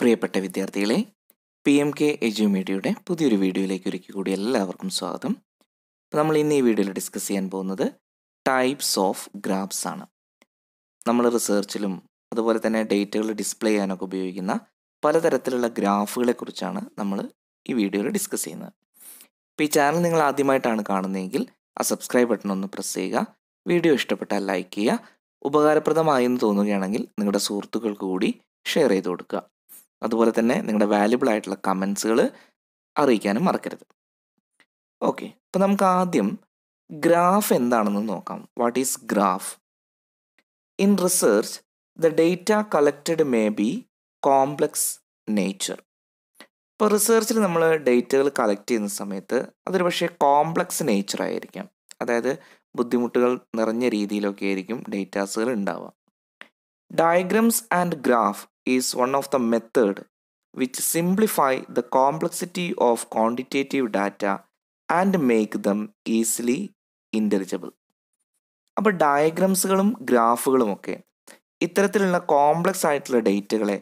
പ്രിയപ്പെട്ട വിദ്യാർത്ഥികളെ P M K എജ്യൂമീഡിയയുടെ പുതിയൊരു വീഡിയോയിലേക്ക് ഒരുക്കി കൂടി എല്ലാവർക്കും സ്വാഗതം നമ്മൾ ഇന്ന് ഈ വീഡിയോയിൽ ഡിസ്കസ് ചെയ്യാൻ പോകുന്നത് ടൈപ്സ് ഓഫ് ഗ്രാഫ്സ് ആണ് നമ്മൾ റിസർച്ചിലും അതുപോലെ തന്നെ ഡേറ്റകൾ ഡിസ്പ്ലേ ചെയ്യാനൊക്കെ ഉപയോഗിക്കുന്ന പലതരത്തിലുള്ള ഗ്രാഫുകളെ കുറിച്ചാണ് നമ്മൾ ഈ വീഡിയോയിൽ ഡിസ്കസ് ചെയ്യുന്നത് ഇപ്പോൾ ഈ ചാനൽ നിങ്ങൾ ആദ്യമായിട്ടാണ് കാണുന്നതെങ്കിൽ ആ സബ്സ്ക്രൈബ് ബട്ടൺ ഒന്ന് പ്രസ് ചെയ്യുക വീഡിയോ ഇഷ്ടപ്പെട്ടാൽ ലൈക്ക് ചെയ്യുക ഉപകാരപ്രദമായെന്ന് തോന്നുകയാണെങ്കിൽ നിങ്ങളുടെ സുഹൃത്തുക്കൾക്ക് കൂടി ഷെയർ ചെയ്ത് കൊടുക്കുക അതുപോലെ തന്നെ നിങ്ങളുടെ വാല്യുബിൾ ആയിട്ടുള്ള കമൻസുകൾ അറിയിക്കാനും മറക്കരുത് ഓക്കെ അപ്പോൾ നമുക്ക് ആദ്യം ഗ്രാഫ് എന്താണെന്ന് നോക്കാം what is graph in research the data collected may be complex nature ഇപ്പോൾ റിസർച്ചിൽ നമ്മൾ ഡേറ്റകൾ കളക്ട് ചെയ്യുന്ന സമയത്ത് അതൊരു പക്ഷേ കോംപ്ലക്സ് നേച്ചർ ആയിരിക്കാം അതായത് ബുദ്ധിമുട്ടുകൾ നിറഞ്ഞ രീതിയിലൊക്കെ ആയിരിക്കും ഡേറ്റാസുകൾ ഉണ്ടാവുക Diagrams and graph is one of the method which simplify the complexity of quantitative data and make them easily intelligible. അപ്പോൾ ഡയഗ്രംസുകളും ഗ്രാഫുകളും ഒക്കെ ഇത്തരത്തിലുള്ള കോംപ്ലക്സ് ആയിട്ടുള്ള ഡേറ്റകളെ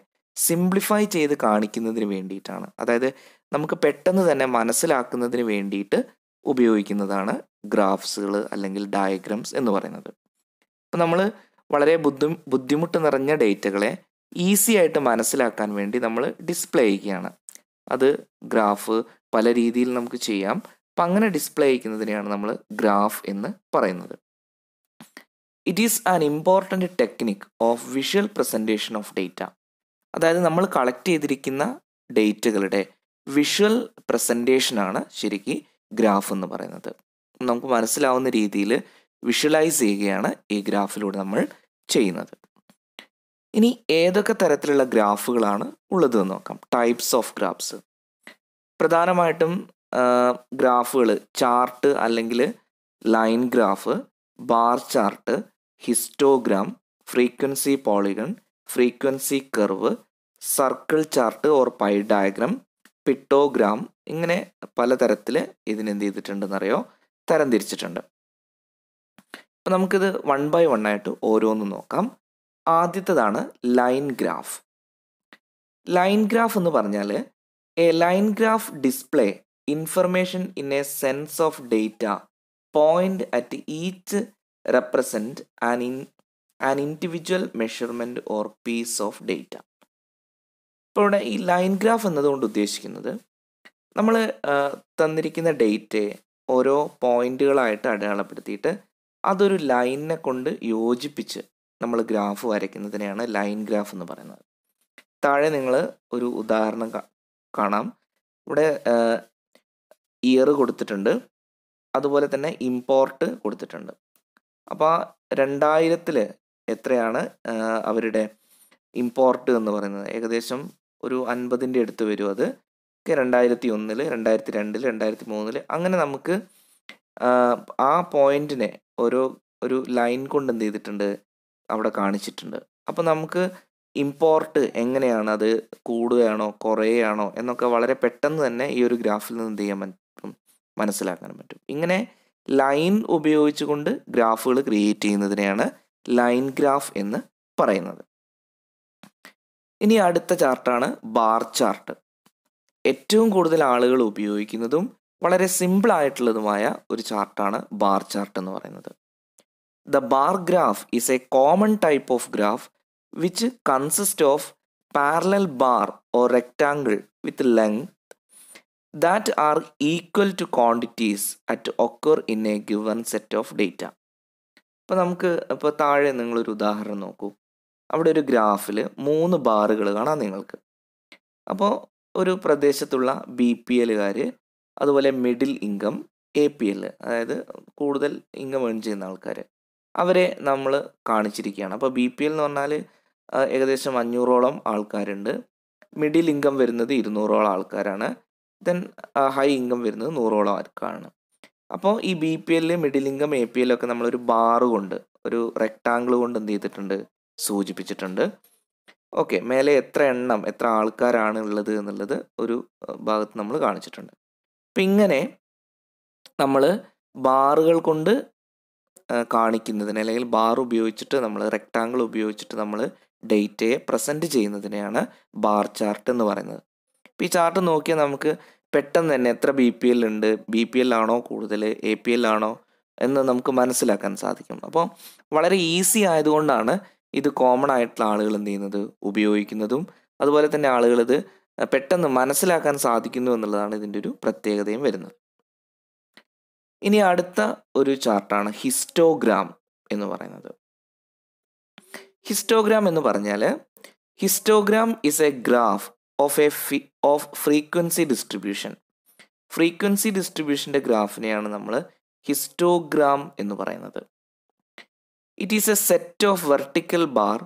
സിംപ്ലിഫൈ ചെയ്ത് കാണിക്കുന്നതിന് വേണ്ടിയിട്ടാണ് അതായത് നമുക്ക് പെട്ടെന്ന് തന്നെ മനസ്സിലാക്കുന്നതിന് വേണ്ടിയിട്ട് ഉപയോഗിക്കുന്നതാണ് ഗ്രാഫ്സുകൾ അല്ലെങ്കിൽ ഡയഗ്രംസ് എന്ന് പറയുന്നത് അപ്പോൾ നമ്മൾ വളരെ ബുദ്ധി ബുദ്ധിമുട്ട് നിറഞ്ഞ ഡേറ്റകളെ ഈസി ആയിട്ട് മനസ്സിലാക്കാൻ വേണ്ടി നമ്മൾ ഡിസ്പ്ലേ ചെയ്യുകയാണ് അത് ഗ്രാഫ് പല രീതിയിൽ നമുക്ക് ചെയ്യാം അപ്പം അങ്ങനെ ഡിസ്പ്ലേ ചെയ്യുന്നതിനെയാണ് നമ്മൾ ഗ്രാഫ് എന്ന് പറയുന്നത് it is an important technique of visual presentation of data അതായത് നമ്മൾ കളക്ട് ചെയ്തിരിക്കുന്ന ഡേറ്റകളുടെ വിഷ്വൽ പ്രസൻറ്റേഷനാണ് ശരിക്ക് ഗ്രാഫ് എന്ന് പറയുന്നത് നമുക്ക് മനസ്സിലാവുന്ന രീതിയിൽ വിഷ്വലൈസ് ചെയ്യുകയാണ് ഈ ഗ്രാഫിലൂടെ നമ്മൾ ചെയ്യുന്നത് ഇനി ഏതൊക്കെ തരത്തിലുള്ള ഗ്രാഫുകളാണ് ഉള്ളത് നോക്കാം ടൈപ്സ് ഓഫ് ഗ്രാഫ്സ് പ്രധാനമായിട്ടും ഗ്രാഫുകൾ ചാർട്ട് അല്ലെങ്കിൽ line graph bar chart histogram frequency polygon frequency curve circle chart or pie diagram pictogram ഇങ്ങനെ പലതരത്തിൽ ഇതിനെന്ത് ചെയ്തിട്ടുണ്ടെന്നറിയോ തരംതിരിച്ചിട്ടുണ്ട് അപ്പം നമുക്കിത് വൺ ബൈ വൺ ആയിട്ട് ഓരോന്നും നോക്കാം ആദ്യത്തേതാണ് ലൈൻ ഗ്രാഫ് ലൈൻ ഗ്രാഫ് എന്ന് പറഞ്ഞാൽ a line graph display information in a sense of data point at each represent an in an individual measurement or piece of data ഇപ്പോൾ ഇവിടെ ഈ ലൈൻ ഗ്രാഫ് എന്നതുകൊണ്ട് ഉദ്ദേശിക്കുന്നത് നമ്മൾ തന്നിരിക്കുന്ന ഡേറ്റയെ ഓരോ പോയിന്റുകളായിട്ട് അടയാളപ്പെടുത്തിയിട്ട് അതൊരു ലൈനിനെ കൊണ്ട് യോജിപ്പിച്ച് നമ്മൾ ഗ്രാഫ് വരയ്ക്കുന്നതിനെയാണ് ലൈൻ ഗ്രാഫ് എന്ന് പറയുന്നത് താഴെ നിങ്ങൾ ഒരു ഉദാഹരണം കാണാം ഇവിടെ ഇയർ കൊടുത്തിട്ടുണ്ട് അതുപോലെ തന്നെ ഇമ്പോർട്ട് കൊടുത്തിട്ടുണ്ട് അപ്പോൾ രണ്ടായിരത്തിൽ എത്രയാണ് അവരുടെ ഇമ്പോർട്ട് എന്ന് പറയുന്നത് ഏകദേശം ഒരു അൻപതിൻ്റെ അടുത്ത് വരും അത് ഒക്കെ രണ്ടായിരത്തി ഒന്നിൽ രണ്ടായിരത്തി രണ്ടിൽ രണ്ടായിരത്തി മൂന്നിൽ അങ്ങനെ നമുക്ക് ആ പോയിന്റിനെ ഓരോ ഒരു ലൈൻ കൊണ്ട് എന്ത് ചെയ്തിട്ടുണ്ട് അവിടെ കാണിച്ചിട്ടുണ്ട് അപ്പോൾ നമുക്ക് ഇമ്പോർട്ട് എങ്ങനെയാണ് അത് കൂടുകയാണോ കുറയുകയാണോ എന്നൊക്കെ വളരെ പെട്ടെന്ന് തന്നെ ഈ ഒരു ഗ്രാഫിൽ നിന്ന് എന്ത് ചെയ്യാൻ പറ്റും മനസ്സിലാക്കാൻ പറ്റും ഇങ്ങനെ ലൈൻ ഉപയോഗിച്ചുകൊണ്ട് ഗ്രാഫുകൾ ക്രിയേറ്റ് ചെയ്യുന്നതിനെയാണ് ലൈൻ ഗ്രാഫ് എന്ന് പറയുന്നത് ഇനി അടുത്ത ചാർട്ടാണ് ബാർ ചാർട്ട് ഏറ്റവും കൂടുതൽ ആളുകൾ ഉപയോഗിക്കുന്നതും വളരെ സിമ്പിളായിട്ടുള്ളതുമായ ഒരു ചാർട്ടാണ് ബാർ ചാർട്ട് എന്ന് പറയുന്നത് the bar graph is a common type of graph which consist of parallel bar or rectangle with length that are equal to quantities at occur in a given set of data ഇപ്പോൾ നമുക്ക് ഇപ്പോൾ താഴെ നിങ്ങളൊരു ഉദാഹരണം നോക്കൂ അവിടെ ഒരു ഗ്രാഫിൽ മൂന്ന് ബാറുകൾ കാണാം നിങ്ങൾക്ക് അപ്പോൾ ഒരു പ്രദേശത്തുള്ള ബി പി എല്ലുകാർ അതുപോലെ middle income A P L അതായത് കൂടുതൽ ഇൻകം ഏൺ ചെയ്യുന്ന ആൾക്കാർ അവരെ നമ്മൾ കാണിച്ചിരിക്കുകയാണ് അപ്പോൾ ബി പി എൽ എന്ന് പറഞ്ഞാൽ ഏകദേശം അഞ്ഞൂറോളം ആൾക്കാരുണ്ട് മിഡിൽ ഇൻകം വരുന്നത് ഇരുന്നൂറോളം ആൾക്കാരാണ് ദെൻ ഹൈ ഇൻകം വരുന്നത് നൂറോളം ആൾക്കാരാണ് അപ്പോൾ ഈ ബി പി എല്ലിൽ മിഡിൽ ഇൻകം എ പി എല്ലൊക്കെ നമ്മളൊരു ബാറ് കൊണ്ട് ഒരു റെക്ടാങ്കിൾ കൊണ്ട് എന്ത് ചെയ്തിട്ടുണ്ട് സൂചിപ്പിച്ചിട്ടുണ്ട് ഓക്കെ മേലെ എത്ര എണ്ണം എത്ര ആൾക്കാരാണ് ഉള്ളത് എന്നുള്ളത് ഒരു ഭാഗത്ത് നമ്മൾ കാണിച്ചിട്ടുണ്ട് അപ്പം ഇങ്ങനെ നമ്മൾ ബാറുകൾ കൊണ്ട് കാണിക്കുന്നതിനെ അല്ലെങ്കിൽ ബാർ ഉപയോഗിച്ചിട്ട് നമ്മൾ റെക്റ്റാങ്കിൾ ഉപയോഗിച്ചിട്ട് നമ്മൾ ഡേറ്റയെ പ്രസൻറ്റ് ചെയ്യുന്നതിനെയാണ് ബാർ ചാർട്ട് എന്ന് പറയുന്നത് അപ്പോൾ ഈ ചാർട്ട് നോക്കിയാൽ നമുക്ക് പെട്ടെന്ന് തന്നെ എത്ര ബി പി എൽ ഉണ്ട് ബി പി എൽ ആണോ കൂടുതൽ എ പി എൽ ആണോ എന്ന് നമുക്ക് മനസ്സിലാക്കാൻ സാധിക്കും അപ്പോൾ വളരെ ഈസി ആയതുകൊണ്ടാണ് ഇത് കോമൺ ആയിട്ടുള്ള ആളുകൾ എന്ത് ചെയ്യുന്നത് ഉപയോഗിക്കുന്നതും അതുപോലെ തന്നെ ആളുകളിത് പെട്ടെന്ന് മനസ്സിലാക്കാൻ സാധിക്കുന്നു എന്നുള്ളതാണ് ഇതിൻ്റെ ഒരു പ്രത്യേകതയും വരുന്നത് ഇനി അടുത്ത ഒരു ചാർട്ടാണ് ഹിസ്റ്റോഗ്രാം എന്ന് പറയുന്നത് ഹിസ്റ്റോഗ്രാം എന്ന് പറഞ്ഞാൽ histogram is a graph of a ഫി ഓഫ് ഫ്രീക്വൻസി ഡിസ്ട്രിബ്യൂഷൻ ഫ്രീക്വൻസി ഡിസ്ട്രിബ്യൂഷൻ്റെ ഗ്രാഫിനെയാണ് നമ്മൾ ഹിസ്റ്റോഗ്രാം എന്ന് പറയുന്നത് it is a set of vertical bar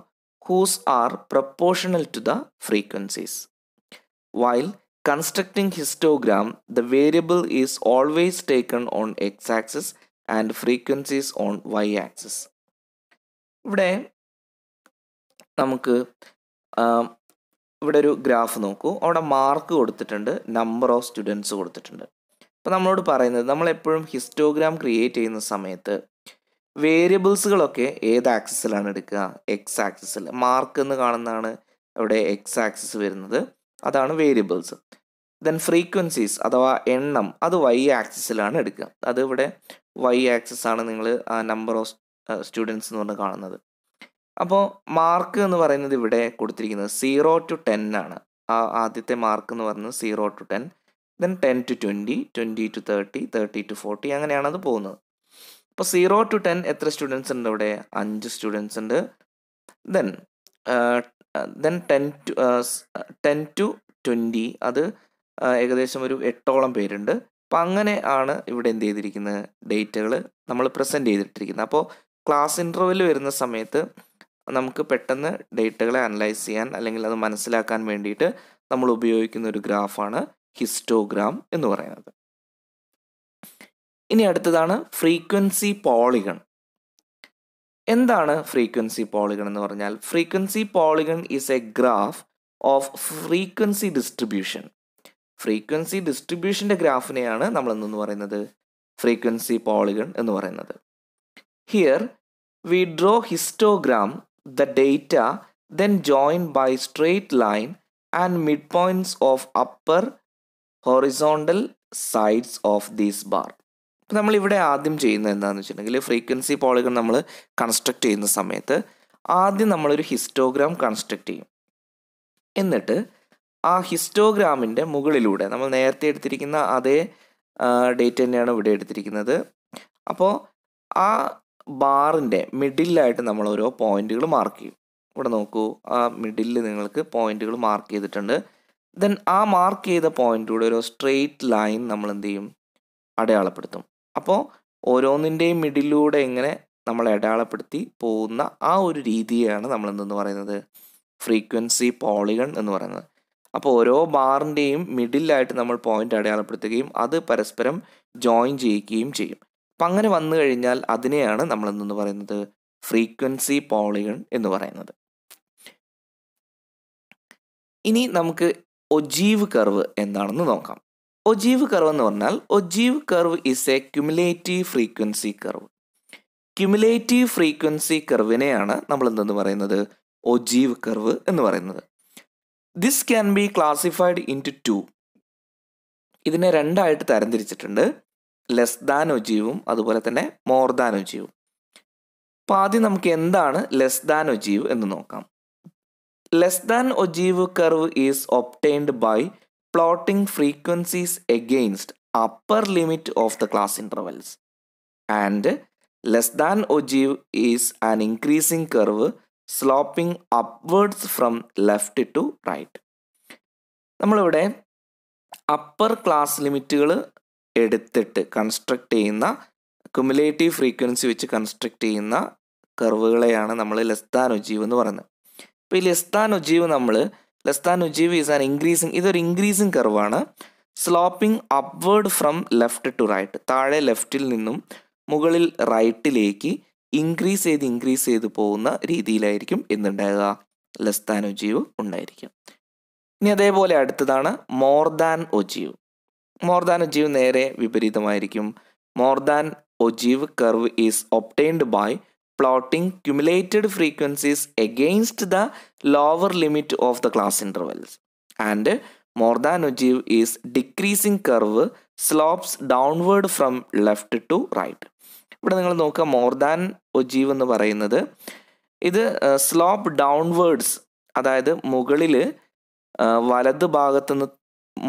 whose are proportional to the frequencies While constructing histogram, the variable is always taken on x-axis and frequencies on y-axis. ഇവിടെ നമുക്ക് ഇവിടെ ഒരു graph നോക്കൂ അവിടെ മാർക്ക് കൊടുത്തിട്ടുണ്ട് നമ്പർ ഓഫ് സ്റ്റുഡൻസ് കൊടുത്തിട്ടുണ്ട് അപ്പോൾ നമ്മളോട് പറയുന്നത് നമ്മൾ എപ്പോഴും ഹിസ്റ്റോഗ്രാം ക്രിയേറ്റ് ചെയ്യുന്ന സമയത്ത് വേരിയബിൾസുകളൊക്കെ ഏത് ആക്സിസിലാണ് എടുക്കുക എക്സ് ആക്സിസിൽ മാർക്ക് എന്ന് കാണുന്നതാണ് അവിടെ എക്സ് ആക്സിസ് വരുന്നത് അതാണ് വേരിയബിൾസ് ദെൻ ഫ്രീക്വൻസീസ് അഥവാ എണ്ണം അത് വൈ ആക്സിസിലാണ് എടുക്കുക അത് ഇവിടെ വൈ ആക്സിസ് ആണ് നിങ്ങൾ നമ്പർ ഓഫ് സ്റ്റുഡൻസ് എന്ന് പറഞ്ഞ് കാണുന്നത് അപ്പോൾ മാർക്ക് എന്ന് പറയുന്നത് ഇവിടെ കൊടുത്തിരിക്കുന്നത് സീറോ ടു ടെൻ ആണ് ആദ്യത്തെ മാർക്ക് എന്ന് പറയുന്നത് zero to ten then ten to twenty twenty to thirty thirty to forty അങ്ങനെയാണ് അത് പോകുന്നത് അപ്പോൾ സീറോ ടു ടെൻ എത്ര സ്റ്റുഡൻസ് ഉണ്ട് ഇവിടെ അഞ്ച് സ്റ്റുഡൻസ് ഉണ്ട് then then ten to ten to twenty അത് ഏകദേശം ഒരു എട്ടോളം പേരുണ്ട് അപ്പം അങ്ങനെ ആണ് ഇവിടെ എന്ത് ചെയ്തിരിക്കുന്നത് ഡേറ്റുകൾ നമ്മൾ പ്രസൻറ്റ് ചെയ്തിട്ടിരിക്കുന്നത് അപ്പോൾ ക്ലാസ് ഇൻ്റർവെൽ വരുന്ന സമയത്ത് നമുക്ക് പെട്ടെന്ന് ഡേറ്റുകളെ അനലൈസ് ചെയ്യാൻ അല്ലെങ്കിൽ അത് മനസ്സിലാക്കാൻ വേണ്ടിയിട്ട് നമ്മൾ ഉപയോഗിക്കുന്ന ഒരു ഗ്രാഫാണ് ഹിസ്റ്റോഗ്രാം എന്ന് പറയുന്നത് ഇനി അടുത്തതാണ് ഫ്രീക്വൻസി പോളിഗൺ എന്താണ് ഫ്രീക്വൻസി പോളിഗൺ എന്ന് പറഞ്ഞാൽ frequency polygon is a graph of frequency distribution frequency ഡിസ്ട്രിബ്യൂഷൻ്റെ ഗ്രാഫിനെയാണ് നമ്മൾ എന്നു പറയുന്നത് ഫ്രീക്വൻസി പോളിഗൺ എന്ന് പറയുന്നത് here we draw histogram the data then join by straight line and mid points of upper horizontal sides of these bar അപ്പോൾ ഇവിടെ ആദ്യം ചെയ്യുന്നത് എന്താണെന്ന് വെച്ചിട്ടുണ്ടെങ്കിൽ ഫ്രീക്വൻസി പോളിഗൺ നമ്മൾ കൺസ്ട്രക്ട് ചെയ്യുന്ന സമയത്ത് ആദ്യം നമ്മളൊരു ഹിസ്റ്റോഗ്രാം കൺസ്ട്രക്ട് ചെയ്യും എന്നിട്ട് ആ ഹിസ്റ്റോഗ്രാമിൻ്റെ മുകളിലൂടെ നമ്മൾ നേരത്തെ എടുത്തിരിക്കുന്ന അതേ ഡേറ്റ് തന്നെയാണ് ഇവിടെ എടുത്തിരിക്കുന്നത് അപ്പോൾ ആ ബാറിൻ്റെ മിഡിലായിട്ട് നമ്മൾ ഓരോ പോയിന്റുകൾ മാർക്ക് ചെയ്യും ഇവിടെ നോക്കൂ ആ മിഡിലിൽ നിങ്ങൾക്ക് പോയിന്റുകൾ മാർക്ക് ചെയ്തിട്ടുണ്ട് ദെൻ ആ മാർക്ക് ചെയ്ത പോയിന്റിലൂടെ ഒരു സ്ട്രെയിറ്റ് ലൈൻ നമ്മൾ എന്ത് ചെയ്യും അടയാളപ്പെടുത്തും അപ്പോൾ ഓരോന്നിൻ്റെയും മിഡിലൂടെ എങ്ങനെ നമ്മൾ അടയാളപ്പെടുത്തി പോകുന്ന ആ ഒരു രീതിയാണ് നമ്മൾ എന്തെന്ന് പറയുന്നത് ഫ്രീക്വൻസി പോളിഗൺ എന്ന് പറയുന്നത് അപ്പോൾ ഓരോ ബാറിൻ്റെയും മിഡിലായിട്ട് നമ്മൾ പോയിന്റ് അടയാളപ്പെടുത്തുകയും അത് പരസ്പരം ജോയിൻ ചെയ്യിക്കുകയും ചെയ്യും അപ്പം അങ്ങനെ വന്നു കഴിഞ്ഞാൽ അതിനെയാണ് നമ്മൾ എന്തെന്ന് പറയുന്നത് ഫ്രീക്വൻസി പോളിഗൺ എന്ന് പറയുന്നത് ഇനി നമുക്ക് ഒജീവ് കർവ് എന്താണെന്ന് നോക്കാം ഒജീവ് കർവ് എന്ന് പറഞ്ഞാൽ ogive curve is a cumulative frequency curve cumulative frequency കർവിനെയാണ് നമ്മൾ എന്തെന്ന് പറയുന്നത് ഒജീവ് കർവ് എന്ന് പറയുന്നത് this can be classified into two ഇതിനെ രണ്ടായിട്ട് തരംതിരിച്ചിട്ടുണ്ട് ലെസ് ദാൻ ഒജീവും അതുപോലെ തന്നെ മോർ ദാൻ ഒജീവും അപ്പം ആദ്യം നമുക്ക് എന്താണ് ലെസ് ദാൻ ഒജീവ് എന്ന് നോക്കാം less than ogive curve is obtained by plotting frequencies against upper limit of the class intervals and less than ogive is an increasing curve sloping upwards from left to right നമ്മളിവിടെ upper class ലിമിറ്റുകൾ എടുത്തിട്ട് construct ചെയ്യുന്ന cumulative frequency വെച്ച് construct ചെയ്യുന്ന കർവുകളെയാണ് നമ്മൾ less than ogive എന്ന് പറയുന്നത് അപ്പോൾ ഈ ലെസ്താൻ ഒജീവ് നമ്മൾ less than ogive is an increasing ഇതൊരു ഇൻക്രീസിങ് കർവാണ് sloping upward from left to right താഴെ ലെഫ്റ്റിൽ നിന്നും മുകളിൽ റൈറ്റിലേക്ക് ഇൻക്രീസ് ചെയ്ത് ഇൻക്രീസ് ചെയ്ത് പോകുന്ന രീതിയിലായിരിക്കും എന്തുണ്ടാകുക ലെസ് ദാൻ ഒജീവ് ഉണ്ടായിരിക്കും ഇനി അതേപോലെ അടുത്തതാണ് more than ogive more than ogive നേരെ വിപരീതമായിരിക്കും more than ogive curve is obtained by plotting cumulated frequencies against the lower limit of the class intervals. And more than Mordanujiv is decreasing curve slopes downward from left to right. ഇവിടെ നിങ്ങൾ നോക്കുക മോർദാൻ ogive എന്ന് പറയുന്നത് ഇത് slope downwards അതായത് മുകളിൽ വലത് ഭാഗത്തുനിന്ന്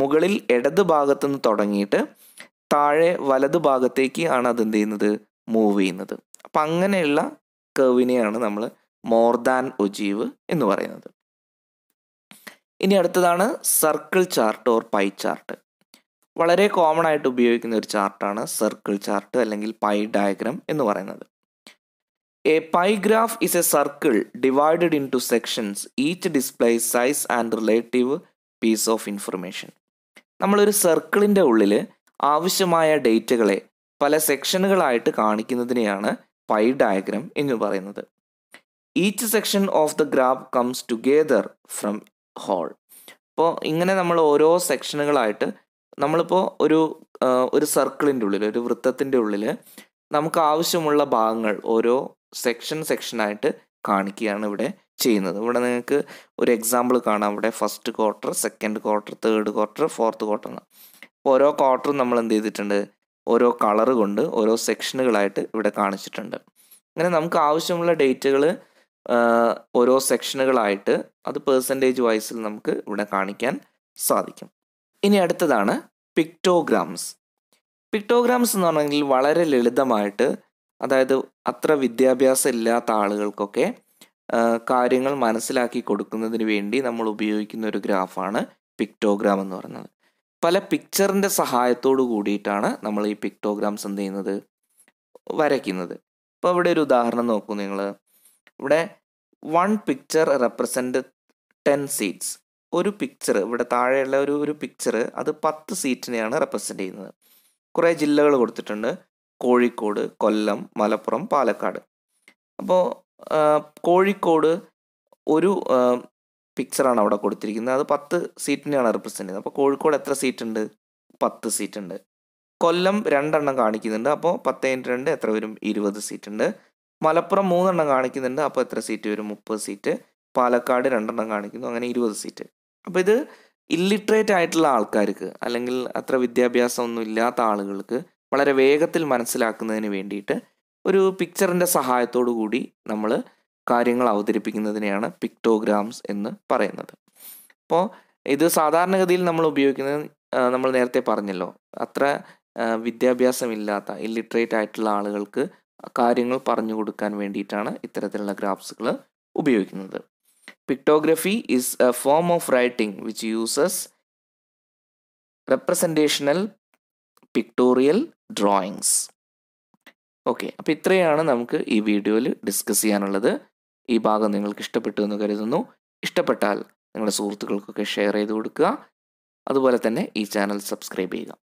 മുകളിൽ ഇടത് ഭാഗത്തുനിന്ന് തുടങ്ങിയിട്ട് താഴെ വലത് ഭാഗത്തേക്ക് ആണ് അതെന്ത് ചെയ്യുന്നത് മൂവ് ചെയ്യുന്നത് അപ്പം അങ്ങനെയുള്ള കേവിനെയാണ് നമ്മൾ മോർ ദാൻ ഒജീവ് എന്ന് പറയുന്നത് ഇനി അടുത്തതാണ് circle chart or pie chart വളരെ കോമൺ ആയിട്ട് ഉപയോഗിക്കുന്ന ഒരു ചാർട്ടാണ് സർക്കിൾ ചാർട്ട് അല്ലെങ്കിൽ പൈ ഡയഗ്രം എന്ന് പറയുന്നത് a pie graph is a circle divided into sections each display size and relative piece of information നമ്മളൊരു സർക്കിളിൻ്റെ ഉള്ളിൽ ആവശ്യമായ ഡേറ്റകളെ പല സെക്ഷനുകളായിട്ട് കാണിക്കുന്നതിനെയാണ് പൈ ഡയഗ്രം എന്ന് പറയുന്നത് each section of the graph comes together from whole അപ്പോൾ ഇങ്ങനെ നമ്മൾ ഓരോ സെക്ഷനുകളായിട്ട് നമ്മളിപ്പോൾ ഒരു ഒരു സർക്കിളിൻ്റെ ഉള്ളിൽ ഒരു വൃത്തത്തിൻ്റെ ഉള്ളിൽ നമുക്ക് ആവശ്യമുള്ള ഭാഗങ്ങൾ ഓരോ സെക്ഷൻ സെക്ഷനായിട്ട് കാണിക്കുകയാണ് ഇവിടെ ചെയ്യുന്നത് ഇവിടെ നിങ്ങൾക്ക് ഒരു എക്സാമ്പിൾ കാണാം ഇവിടെ first quarter second quarter third quarter fourth quarter ഓരോ ക്വാർട്ടറും നമ്മൾ എന്ത് ചെയ്തിട്ടുണ്ട് ഓരോ കളർ കൊണ്ട് ഓരോ സെക്ഷനുകളായിട്ട് ഇവിടെ കാണിച്ചിട്ടുണ്ട് അങ്ങനെ നമുക്ക് ആവശ്യമുള്ള ഡേറ്റുകൾ ഓരോ സെക്ഷനുകളായിട്ട് അത് പേഴ്സൻറ്റേജ് വൈസിൽ നമുക്ക് ഇവിടെ കാണിക്കാൻ സാധിക്കും ഇനി അടുത്തതാണ് പിക്ടോഗ്രാംസ് പിക്ടോഗ്രാംസ് എന്ന് പറഞ്ഞെങ്കിൽ വളരെ ലളിതമായിട്ട് അതായത് അത്ര വിദ്യാഭ്യാസം ഇല്ലാത്ത ആളുകൾക്കൊക്കെ കാര്യങ്ങൾ മനസ്സിലാക്കി കൊടുക്കുന്നതിന് വേണ്ടി നമ്മൾ ഉപയോഗിക്കുന്ന ഒരു ഗ്രാഫാണ് പിക്ടോഗ്രാം എന്ന് പറയുന്നത് പല പിക്ചറിൻ്റെ സഹായത്തോട് കൂടിയിട്ടാണ് നമ്മൾ ഈ പിക്ടോഗ്രാംസ് എന്ത് ചെയ്യുന്നത് വരയ്ക്കുന്നത് ഇപ്പോൾ ഇവിടെ ഒരു ഉദാഹരണം നോക്കൂ നിങ്ങൾ ഇവിടെ one picture represent ten seats ഒരു പിക്ചർ ഇവിടെ താഴെയുള്ള ഒരു ഒരു പിക്ചർ അത് പത്ത് സീറ്റിനെയാണ് റെപ്രസെൻ്റ് ചെയ്യുന്നത് കുറേ ജില്ലകൾ കൊടുത്തിട്ടുണ്ട് കോഴിക്കോട് കൊല്ലം മലപ്പുറം പാലക്കാട് അപ്പോൾ കോഴിക്കോട് ഒരു പിക്ചറാണ് അവിടെ കൊടുത്തിരിക്കുന്നത് അത് പത്ത് സീറ്റിനെയാണ് റിപ്രസെൻ്റ് ചെയ്യുന്നത് അപ്പോൾ കോഴിക്കോട് എത്ര സീറ്റ് ഉണ്ട് പത്ത് സീറ്റ് ഉണ്ട് കൊല്ലം രണ്ടെണ്ണം കാണിക്കുന്നുണ്ട് അപ്പോൾ പത്ത് ഇൻറ്റു രണ്ട് എത്ര വരും ഇരുപത് സീറ്റ് ഉണ്ട് മലപ്പുറം മൂന്നെണ്ണം കാണിക്കുന്നുണ്ട് അപ്പോൾ എത്ര സീറ്റ് വരും മുപ്പത് സീറ്റ് പാലക്കാട് രണ്ടെണ്ണം കാണിക്കുന്നു അങ്ങനെ ഇരുപത് സീറ്റ് അപ്പോൾ ഇത് ഇല്ലിട്രേറ്റ് ആയിട്ടുള്ള ആൾക്കാർക്ക് അല്ലെങ്കിൽ അത്ര ഒന്നും ഇല്ലാത്ത ആളുകൾക്ക് വളരെ വേഗത്തിൽ മനസ്സിലാക്കുന്നതിന് വേണ്ടിയിട്ട് ഒരു പിക്ചറിൻ്റെ സഹായത്തോടു കൂടി നമ്മൾ കാര്യങ്ങൾ അവതരിപ്പിക്കുന്നതിനെയാണ് പിക്ടോഗ്രാംസ് എന്ന് പറയുന്നത് അപ്പോൾ ഇത് സാധാരണഗതിയിൽ നമ്മൾ ഉപയോഗിക്കുന്നത് നമ്മൾ നേരത്തെ പറഞ്ഞല്ലോ അത്ര വിദ്യാഭ്യാസമില്ലാത്ത ഇല്ലിറ്ററേറ്റ് ആയിട്ടുള്ള ആളുകൾക്ക് കാര്യങ്ങൾ പറഞ്ഞു കൊടുക്കാൻ വേണ്ടിയിട്ടാണ് ഇത്തരത്തിലുള്ള ഗ്രാഫ്സുകൾ ഉപയോഗിക്കുന്നത് pictography is a form of writing which uses representational pictorial drawings okay അപ്പോൾ ഇത്രയാണ് നമുക്ക് ഈ വീഡിയോയിൽ ഡിസ്കസ് ചെയ്യാനുള്ളത് ഈ ഭാഗം നിങ്ങൾക്ക് ഇഷ്ടപ്പെട്ടു എന്ന് കരുതുന്നു ഇഷ്ടപ്പെട്ടാൽ നിങ്ങളുടെ സുഹൃത്തുക്കൾക്കൊക്കെ ഷെയർ ചെയ്ത് കൊടുക്കുക അതുപോലെ തന്നെ ഈ ചാനൽ സബ്സ്ക്രൈബ് ചെയ്യുക